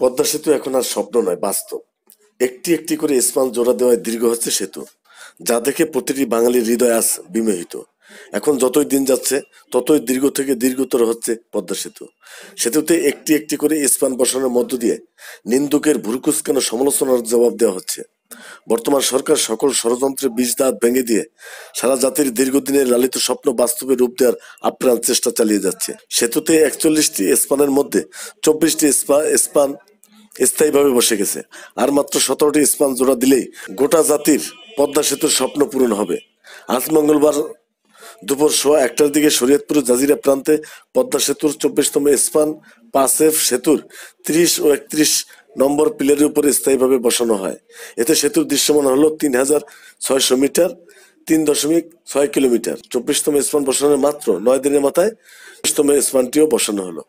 পদ্মা সেতু এখন আর স্বপ্ন নয় বাস্তব একটি একটি করে স্পান জোড়া দেওয়ায় দীর্ঘ হচ্ছে সেতু যা দেখে প্রতিটি বাঙালির হৃদয় আজ বিমোহিত এখন যতই দিন যাচ্ছে ততই দীর্ঘ থেকে দীর্ঘতর হচ্ছে পদ্মা সেতু সেতুতে একটি একটি করে স্পান বসানোর মধ্য দিয়ে নিন্দুকের কেন সমালোচনার জবাব দেওয়া হচ্ছে বর্তমান সরকার সকল ষড়যন্ত্রের বীজ দাঁত ভেঙে দিয়ে সারা জাতির দীর্ঘদিনের লালিত স্বপ্ন বাস্তবে রূপ দেওয়ার আপ্রাণ চেষ্টা চালিয়ে যাচ্ছে সেতুতে একচল্লিশটি স্পানের মধ্যে চব্বিশটি স্পান স্থায়ীভাবে বসে গেছে আর মাত্র সতেরোটি স্পান জোড়া দিলেই গোটা জাতির পদ্মা সেতুর স্বপ্ন পূরণ হবে আজ মঙ্গলবার দুপুর সোয়া একটার দিকে শরীয়তপুর জাজিরা প্রান্তে পদ্মা সেতুর চব্বিশতম স্পান পাঁচ এফ সেতুর ত্রিশ ও একত্রিশ নম্বর পিলারের উপরে স্থায়ীভাবে বসানো হয় এতে সেতুর দৃশ্যমান হল তিন হাজার ছয়শো মিটার তিন দশমিক ছয় কিলোমিটার চব্বিশতম স্পান বসানোর মাত্র নয় দিনের মাথায় চব্বিশতম স্পানটিও বসানো হলো